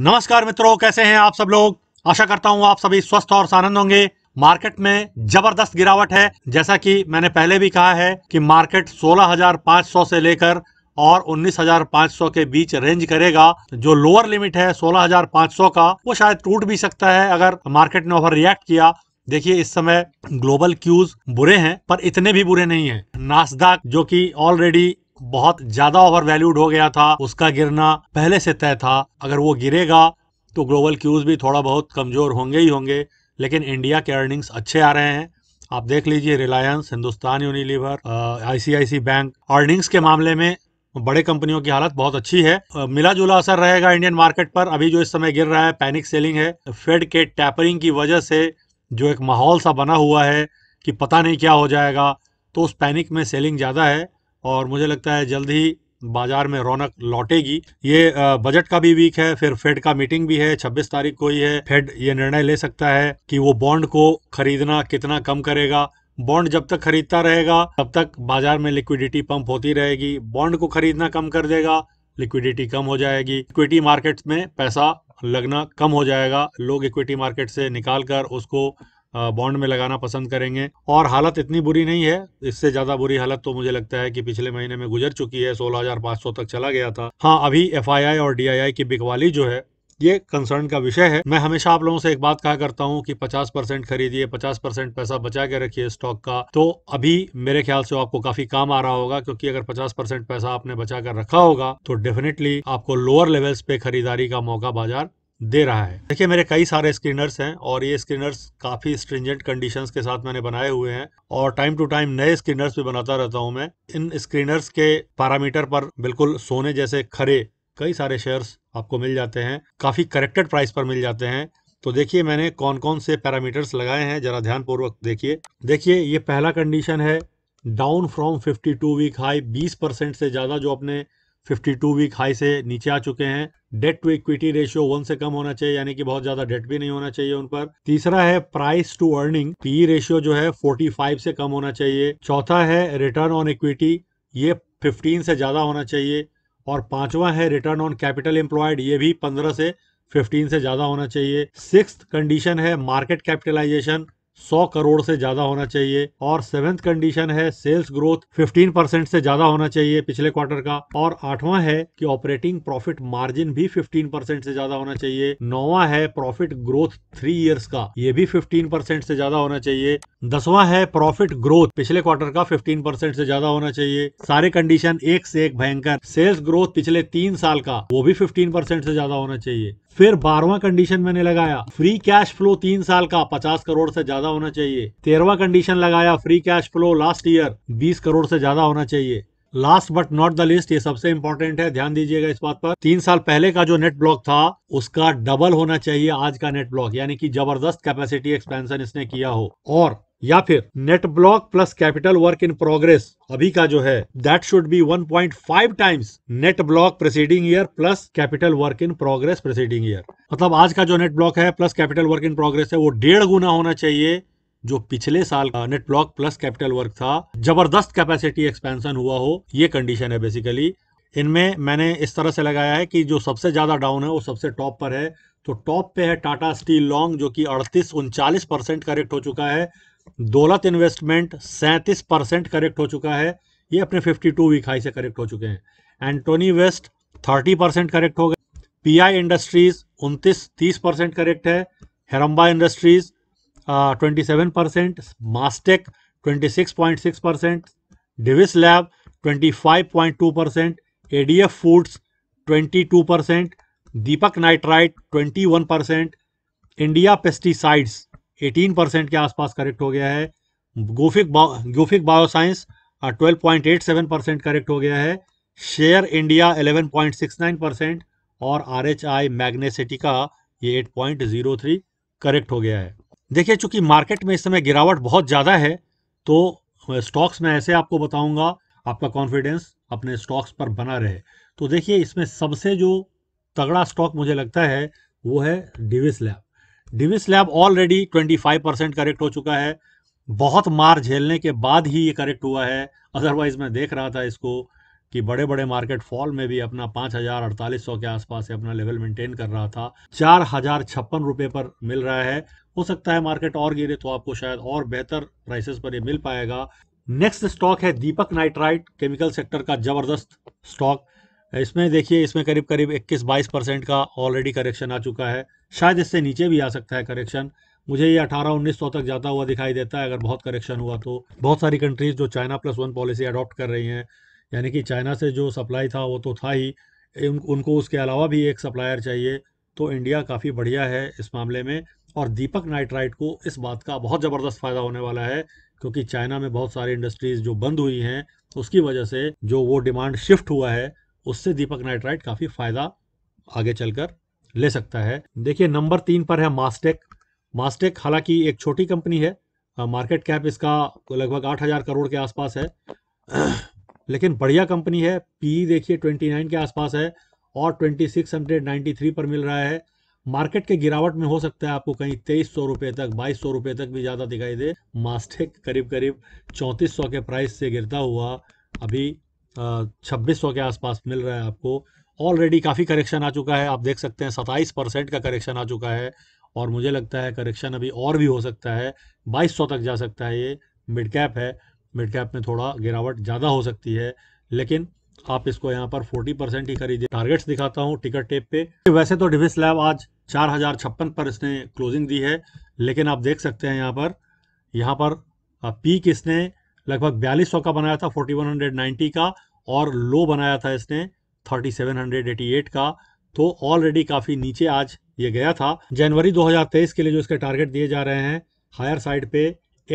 नमस्कार मित्रों कैसे हैं आप सब लोग आशा करता हूं आप सभी स्वस्थ और सानंद होंगे मार्केट में जबरदस्त गिरावट है जैसा कि मैंने पहले भी कहा है कि मार्केट 16,500 से लेकर और 19,500 के बीच रेंज करेगा जो लोअर लिमिट है 16,500 का वो शायद टूट भी सकता है अगर मार्केट ने ओवर रिएक्ट किया देखिए इस समय ग्लोबल क्यूज बुरे हैं पर इतने भी बुरे नहीं है नास्दाक जो कि ऑलरेडी बहुत ज्यादा ओवर वैल्यूड हो गया था उसका गिरना पहले से तय था अगर वो गिरेगा तो ग्लोबल क्यूज भी थोड़ा बहुत कमजोर होंगे ही होंगे लेकिन इंडिया के अर्निंग्स अच्छे आ रहे हैं आप देख लीजिए Reliance Hindustan Unilever ICICI bank earnings के मामले में बड़े कंपनियों की हालत बहुत अच्छी है मिला जुला असर रहेगा इंडियन मार्केट पर अभी जो इस समय गिर रहा है पैनिक सेलिंग है फेड के टैपरिंग की वजह से जो एक माहौल सा बना हुआ है कि पता नहीं क्या हो जाएगा तो उस पैनिक में सेलिंग ज़्यादा है और मुझे लगता है जल्द ही बाजार में रौनक लौटेगी ये बजट का भी वीक है फिर फेड का मीटिंग भी है 26 तारीख को ही है फेड ये निर्णय ले सकता है कि वो बॉन्ड को खरीदना कितना कम करेगा बॉन्ड जब तक खरीदता रहेगा तब तक बाजार में लिक्विडिटी पंप होती रहेगी बॉन्ड को खरीदना कम कर देगा लिक्विडिटी कम हो जाएगी इक्विटी मार्केट में पैसा लगना कम हो जाएगा लोग इक्विटी मार्केट से निकाल कर उसको बॉन्ड में लगाना पसंद करेंगे और हालत इतनी बुरी नहीं है इससे ज़्यादा बुरी हालत तो मुझे लगता है कि पिछले महीने में गुजर चुकी है 16,500 तक चला गया था हाँ अभी एफआईआई और डीआईआई की बिकवाली जो है ये कंसर्न का विषय है मैं हमेशा आप लोगों से एक बात कहा करता हूँ कि 50 परसेंट खरीदिए 50 परसेंट पैसा बचा के रखिए स्टॉक का तो अभी मेरे ख्याल से आपको काफी काम आ रहा होगा क्योंकि अगर 50 परसेंट पैसा आपने बचा कर रखा होगा तो डेफिनेटली आपको लोअर लेवल्स पे खरीदारी का मौका बाजार दे रहा है देखिए मेरे कई सारे स्क्रीनर्स हैं और ये स्क्रीनर्स काफ़ी स्ट्रिंजेंट कंडीशंस के साथ मैंने बनाए हुए हैं और टाइम टू टाइम नए स्क्रीनर्स भी बनाता रहता हूं मैं इन स्क्रीनर्स के पैरामीटर पर बिल्कुल सोने जैसे खरे कई सारे शेयर्स आपको मिल जाते हैं काफ़ी करेक्टेड प्राइस पर मिल जाते हैं तो देखिए मैंने कौन कौन से पैरामीटर्स लगाए हैं जरा ध्यानपूर्वक देखिए देखिए ये पहला कंडीशन है down from 52 week high 20 percent से ज़्यादा जो अपने 52 वीक हाई से नीचे आ चुके हैं debt to equity ratio one से कम होना चाहिए यानी कि बहुत ज्यादा डेट भी नहीं होना चाहिए उन पर तीसरा है price to earning P ratio जो है 45 से कम होना चाहिए चौथा है रिटर्न ऑन इक्विटी ये 15 से ज्यादा होना चाहिए और पांचवा है रिटर्न ऑन कैपिटल एम्प्लॉयड ये भी पंद्रह से फिफ्टीन से ज्यादा होना चाहिए सिक्स कंडीशन है मार्केट कैपिटलाइजेशन 100 करोड़ से ज़्यादा होना चाहिए और सेवेंथ कंडीशन है सेल्स ग्रोथ 15 परसेंट से ज़्यादा होना चाहिए पिछले क्वार्टर का और आठवां है कि ऑपरेटिंग प्रॉफिट मार्जिन भी 15 परसेंट से ज़्यादा होना चाहिए नौवा है प्रॉफिट ग्रोथ थ्री ईयर्स का ये भी 15 परसेंट से ज़्यादा होना चाहिए दसवां है प्रॉफिट ग्रोथ पिछले क्वार्टर का फिफ्टीन परसेंट से ज्यादा होना चाहिए सारे कंडीशन एक से एक भयंकर सेल्स ग्रोथ पिछले तीन साल का वो भी फिफ्टीन परसेंट से ज्यादा होना चाहिए फिर बारवा कंडीशन मैंने लगाया फ्री कैश फ्लो तीन साल का पचास करोड़ से ज्यादा होना चाहिए तेरवा कंडीशन लगाया free cash flow last year बीस करोड़ से ज्यादा होना चाहिए last but not the least ये सबसे इंपॉर्टेंट है ध्यान दीजिएगा इस बात पर तीन साल पहले का जो नेट ब्लॉक था उसका डबल होना चाहिए आज का नेट ब्लॉक यानी कि जबरदस्त कैपेसिटी एक्सपेंशन इसने किया हो और या फिर net block plus capital work in progress अभी का जो है that should be 1.5 times net block preceding year plus capital work in progress preceding year मतलब आज का जो नेट ब्लॉक है plus capital work in progress है वो डेढ़ गुना होना चाहिए जो पिछले साल का net block plus capital work था जबरदस्त कैपेसिटी एक्सपेंशन हुआ हो ये कंडीशन है बेसिकली इनमें मैंने इस तरह से लगाया है कि जो सबसे ज्यादा डाउन है वो सबसे टॉप पर है तो टॉप पे है टाटा स्टील लॉन्ग जो कि अड़तीस उनचालीस परसेंट करेक्ट हो चुका है दौलत इन्वेस्टमेंट सैंतीस परसेंट करेक्ट हो चुका है ये अपने 52 वीक हाई से करेक्ट हो चुके हैं एंटोनी वेस्ट 30 परसेंट करेक्ट हो गए पीआई इंडस्ट्रीज उनतीस तीस परसेंट करेक्ट है Heramba industries twenty seven percent Mastek twenty six point six percent Divi's lab twenty five point two percent A D F foods twenty two percent Deepak nitrite twenty one percent India pesticides 18 percent के आसपास correct हो गया है गोफिक बा, गोफिक bioscience 12.87 percent correct हो गया है share India 11.69 percent और आर एच आई मैग्नेसेटिका ये 8.03 करेक्ट हो गया है देखिए चूंकि मार्केट में इस समय गिरावट बहुत ज़्यादा है तो स्टॉक्स uh, में ऐसे आपको बताऊंगा आपका कॉन्फिडेंस अपने स्टॉक्स पर बना रहे तो देखिए इसमें सबसे जो तगड़ा स्टॉक मुझे लगता है वो है Divi's lab Divi's lab already 25 percent correct हो चुका है बहुत मार झेलने के बाद ही ये करेक्ट हुआ है अदरवाइज मैं देख रहा था इसको कि बड़े बड़े मार्केट फॉल में भी अपना पाँच हजार अड़तालीस सौ के आसपास से अपना लेवल मेंटेन कर रहा था चार हजार छप्पन रुपये पर मिल रहा है हो सकता है मार्केट और गिरे तो आपको शायद और बेहतर प्राइसेस पर ये मिल पाएगा नेक्स्ट स्टॉक है दीपक नाइट्राइट केमिकल सेक्टर का जबरदस्त स्टॉक इसमें देखिए इसमें करीब करीब 21-22 परसेंट का ऑलरेडी करेक्शन आ चुका है शायद इससे नीचे भी आ सकता है करेक्शन मुझे ये अठारह उन्नीस सौ तक जाता हुआ दिखाई देता है अगर बहुत करेक्शन हुआ तो बहुत सारी कंट्रीज़ जो China plus one policy adopt कर रही हैं यानी कि चाइना से जो सप्लाई था वो तो था ही उनको उसके अलावा भी एक सप्लायर चाहिए तो इंडिया काफ़ी बढ़िया है इस मामले में और दीपक नाइट्राइट को इस बात का बहुत ज़बरदस्त फ़ायदा होने वाला है क्योंकि चाइना में बहुत सारी इंडस्ट्रीज़ जो बंद हुई हैं उसकी वजह से जो वो डिमांड शिफ्ट हुआ है उससे दीपक नाइट्राइट काफ़ी फ़ायदा आगे चलकर ले सकता है देखिए नंबर तीन पर है मास्टेक मास्टेक हालांकि एक छोटी कंपनी है मार्केट कैप इसका लगभग आठ हज़ार करोड़ के आसपास है लेकिन बढ़िया कंपनी है पी देखिए ट्वेंटी नाइन के आसपास है और twenty six hundred ninety three पर मिल रहा है मार्केट के गिरावट में हो सकता है आपको कहीं तेईस सौ रुपये तक बाईस सौ रुपये तक भी ज़्यादा दिखाई दे मास्टेक करीब करीब चौंतीस सौ के प्राइस से गिरता हुआ अभी छब्बीस सौ के आसपास मिल रहा है आपको ऑलरेडी काफ़ी करेक्शन आ चुका है आप देख सकते हैं सत्ताईस परसेंट का करेक्शन आ चुका है और मुझे लगता है करेक्शन अभी और भी हो सकता है बाईस सौ तक जा सकता है ये मिड कैप है मिड कैप में थोड़ा गिरावट ज़्यादा हो सकती है लेकिन आप इसको यहाँ पर 40 परसेंट ही खरीदिए टारगेट्स दिखाता हूँ टिकट टेप पे वैसे तो डिविस लैब आज चार छप्पन पर इसने क्लोजिंग दी है लेकिन आप देख सकते हैं यहाँ पर यहाँ पर पीक इसने लगभग बयालीस सौ का बनाया था फोर्टी का और लो बनाया था इसने 3788 का तो ऑलरेडी काफ़ी नीचे आज ये गया था जनवरी 2023 के लिए जो इसके टारगेट दिए जा रहे हैं हायर साइड पे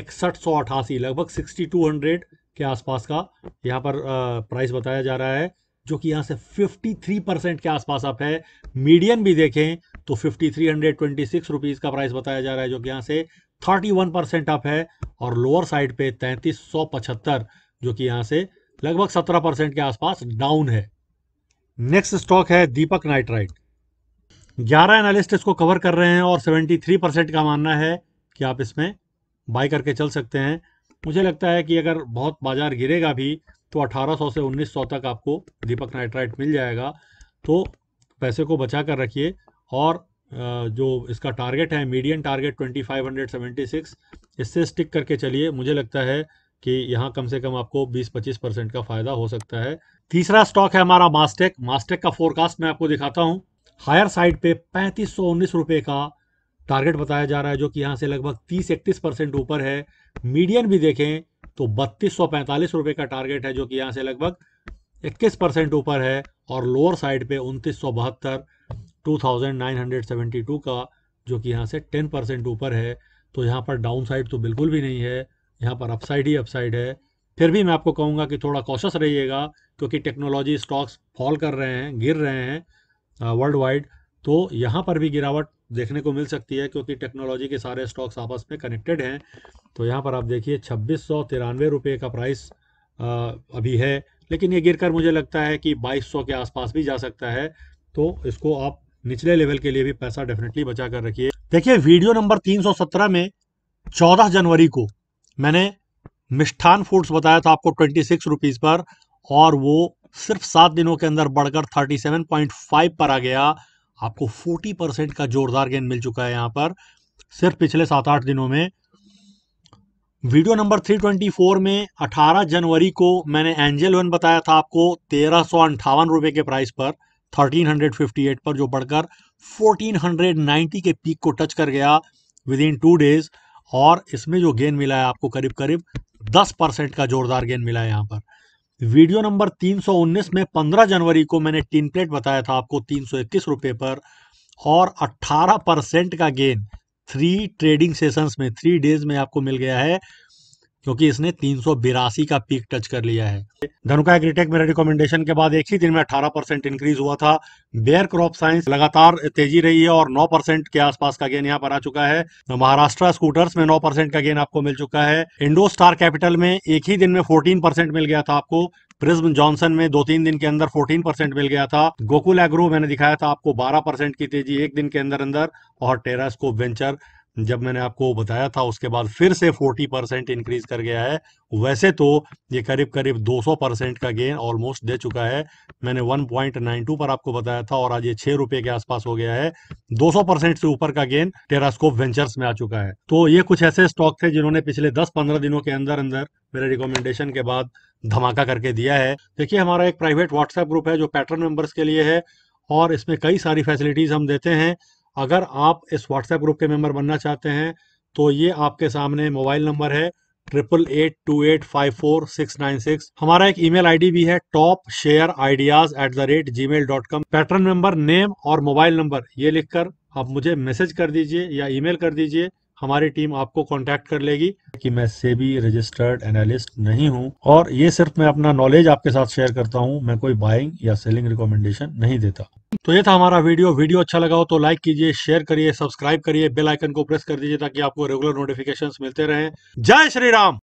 इकसठ लगभग 6200 के आसपास का यहाँ पर प्राइस बताया जा रहा है जो कि यहाँ से 53 परसेंट के आसपास आप है मीडियम भी देखें तो fifty three hundred twenty six rupees का प्राइस बताया जा रहा है जो कि यहाँ से थर्टी वन परसेंट अप है और लोअर साइड पे तैंतीस सौ पचहत्तर जो कि यहाँ से लगभग सत्रह परसेंट के आसपास डाउन है नेक्स्ट स्टॉक है दीपक नाइट्राइट ग्यारह एनालिस्ट इसको कवर कर रहे हैं और सेवेंटी थ्री परसेंट का मानना है कि आप इसमें बाय करके चल सकते हैं मुझे लगता है कि अगर बहुत बाजार गिरेगा भी तो 1800 से 1900 तक आपको दीपक नाइट्राइट मिल जाएगा तो पैसे को बचा कर रखिए और जो इसका टारगेट है मीडियम टारगेट सिक्स इससे स्टिक करके चलिए मुझे लगता है कि यहाँ कम से कम आपको 20-25 परसेंट का फायदा हो सकता है तीसरा स्टॉक है हमारा मास्टेक मास्टेक का फोरकास्ट मैं आपको दिखाता हूँ हायर साइड पे पैंतीस सौ का टारगेट बताया जा रहा है जो कि यहाँ से लगभग तीस इकतीस परसेंट ऊपर है मीडियन भी देखें तो बत्तीस सौ का टारगेट है जो कि यहाँ से लगभग इक्कीस परसेंट ऊपर है और लोअर साइड पे उनतीस सौ बहत्तर two thousand nine hundred seventy two का जो कि यहाँ से टेन परसेंट ऊपर है तो यहाँ पर डाउन साइड तो बिल्कुल भी नहीं है यहाँ पर अपसाइड ही अपसाइड है फिर भी मैं आपको कहूँगा कि थोड़ा कॉशस रहिएगा क्योंकि टेक्नोलॉजी स्टॉक्स फॉल कर रहे हैं गिर रहे हैं वर्ल्ड वाइड तो यहाँ पर भी गिरावट देखने को मिल सकती है क्योंकि टेक्नोलॉजी के सारे स्टॉक्स आपस में कनेक्टेड हैं तो यहाँ पर आप देखिए छब्बीस सौ तिरानवे रुपये का प्राइस अभी है लेकिन ये गिरकर मुझे लगता है कि 2200 के आसपास भी जा सकता है तो इसको आप निचले लेवल के लिए भी पैसा डेफिनेटली बचा कर रखिए देखिए वीडियो नंबर 317 में 14 जनवरी को मैंने मिष्ठान फूड्स बताया था आपको ट्वेंटी सिक्स रुपीज़ पर और वो सिर्फ सात दिनों के अंदर बढ़कर थर्टी सेवन पॉइंट फाइव पर आ गया आपको फोर्टी परसेंट का जोरदार गेंद मिल चुका है यहां पर सिर्फ पिछले सात आठ दिनों में video number three twenty four में अठारह जनवरी को मैंने एंजल वन बताया था आपको तेरह सौ अंठावन रुपए के प्राइस पर एट पर जो बढ़कर 1490 के पीक को टच कर गया विद इन टू डेज और इसमें जो गेन मिला है आपको करीब करीब 10 परसेंट का जोरदार गेन मिला है यहाँ पर वीडियो नंबर 319 में 15 जनवरी को मैंने टीन प्लेट बताया था आपको तीन रुपए पर और 18 परसेंट का गेन थ्री ट्रेडिंग सेशंस में थ्री डेज में आपको मिल गया है क्योंकि इसने तीन का पीक टच कर लिया है धनुका एग्रीटेक मेरे रिकमेंडेशन के बाद एक ही दिन में 18 परसेंट इंक्रीज हुआ था बेयर क्रॉप साइंस लगातार तेजी रही है और 9 परसेंट के आसपास का गेन यहाँ पर आ चुका है तो महाराष्ट्र स्कूटर्स में 9 परसेंट का गेन आपको मिल चुका है इंडो स्टार कैपिटल में एक ही दिन में फोर्टीन परसेंट मिल गया था आपको प्रिज्म जॉनसन में दो तीन दिन के अंदर 14 परसेंट मिल गया था गोकुल एग्रो मैंने दिखाया था आपको 12 परसेंट की तेजी एक दिन के अंदर अंदर और टेरास्कोप वेंचर जब मैंने आपको बताया था उसके बाद फिर से 40 परसेंट इंक्रीज कर गया है वैसे तो ये करीब करीब 200 परसेंट का गेन ऑलमोस्ट दे चुका है मैंने 1.92 पर आपको बताया था और आज ये छह रुपए के आसपास हो गया है 200 परसेंट से ऊपर का गेन टेरास्कोप वेंचर्स में आ चुका है तो ये कुछ ऐसे स्टॉक थे जिन्होंने पिछले दस पंद्रह दिनों के अंदर अंदर मेरे रिकमेंडेशन के बाद धमाका करके दिया है देखिये हमारा एक प्राइवेट व्हाट्सएप ग्रुप है जो पैटर्न मेंबर्स के लिए है और इसमें कई सारी फैसिलिटीज हम देते हैं अगर आप इस व्हाट्सएप ग्रुप के मेंबर बनना चाहते हैं तो ये आपके सामने मोबाइल नंबर है triple eight two eight five four six nine six हमारा एक ईमेल आईडी भी है top share ideas at the rate Gmail dot com pattern member name और मोबाइल नंबर ये लिखकर आप मुझे मैसेज कर दीजिए या ईमेल कर दीजिए हमारी टीम आपको कांटेक्ट कर लेगी कि मैं सेबी रजिस्टर्ड एनालिस्ट नहीं हूं और ये सिर्फ मैं अपना नॉलेज आपके साथ शेयर करता हूं मैं कोई बाइंग या सेलिंग रिकमेंडेशन नहीं देता तो ये था हमारा वीडियो वीडियो अच्छा लगा हो तो लाइक कीजिए शेयर करिए सब्सक्राइब करिए बेलाइकन को प्रेस कर दीजिए ताकि आपको रेगुलर नोटिफिकेशन मिलते रहे जय श्री राम